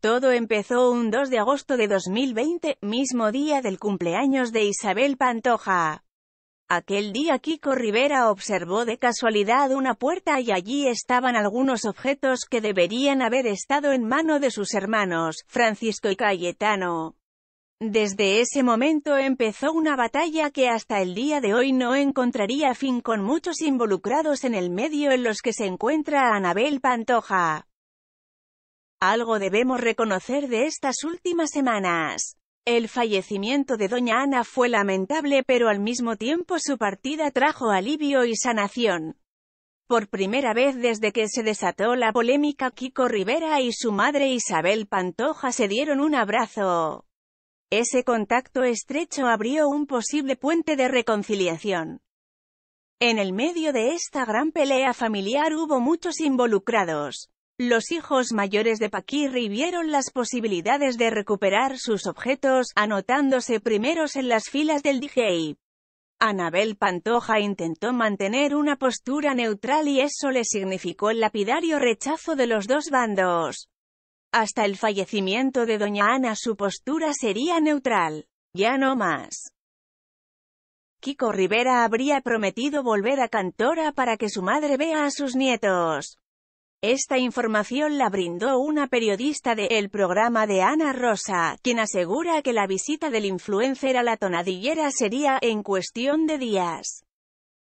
Todo empezó un 2 de agosto de 2020, mismo día del cumpleaños de Isabel Pantoja. Aquel día Kiko Rivera observó de casualidad una puerta y allí estaban algunos objetos que deberían haber estado en mano de sus hermanos, Francisco y Cayetano. Desde ese momento empezó una batalla que hasta el día de hoy no encontraría fin con muchos involucrados en el medio en los que se encuentra Anabel Pantoja. Algo debemos reconocer de estas últimas semanas. El fallecimiento de Doña Ana fue lamentable pero al mismo tiempo su partida trajo alivio y sanación. Por primera vez desde que se desató la polémica Kiko Rivera y su madre Isabel Pantoja se dieron un abrazo. Ese contacto estrecho abrió un posible puente de reconciliación. En el medio de esta gran pelea familiar hubo muchos involucrados. Los hijos mayores de Paquirri vieron las posibilidades de recuperar sus objetos, anotándose primeros en las filas del DJ. Anabel Pantoja intentó mantener una postura neutral y eso le significó el lapidario rechazo de los dos bandos. Hasta el fallecimiento de Doña Ana su postura sería neutral. Ya no más. Kiko Rivera habría prometido volver a Cantora para que su madre vea a sus nietos. Esta información la brindó una periodista de El programa de Ana Rosa, quien asegura que la visita del influencer a la tonadillera sería en cuestión de días.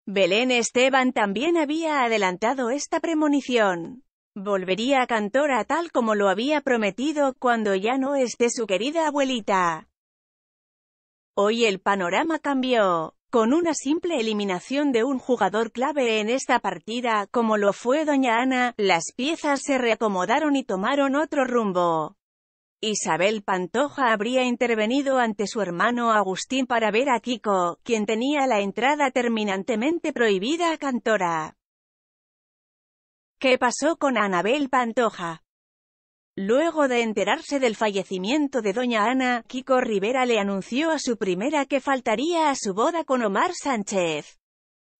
Belén Esteban también había adelantado esta premonición. Volvería a Cantora tal como lo había prometido cuando ya no esté su querida abuelita. Hoy el panorama cambió. Con una simple eliminación de un jugador clave en esta partida, como lo fue Doña Ana, las piezas se reacomodaron y tomaron otro rumbo. Isabel Pantoja habría intervenido ante su hermano Agustín para ver a Kiko, quien tenía la entrada terminantemente prohibida a Cantora. ¿Qué pasó con Anabel Pantoja? Luego de enterarse del fallecimiento de doña Ana, Kiko Rivera le anunció a su primera que faltaría a su boda con Omar Sánchez.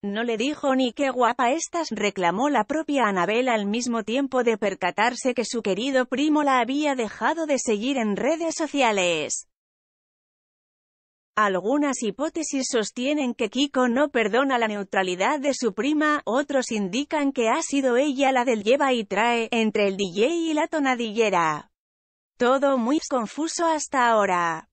No le dijo ni qué guapa estas, reclamó la propia Anabel al mismo tiempo de percatarse que su querido primo la había dejado de seguir en redes sociales. Algunas hipótesis sostienen que Kiko no perdona la neutralidad de su prima, otros indican que ha sido ella la del lleva y trae, entre el DJ y la tonadillera. Todo muy confuso hasta ahora.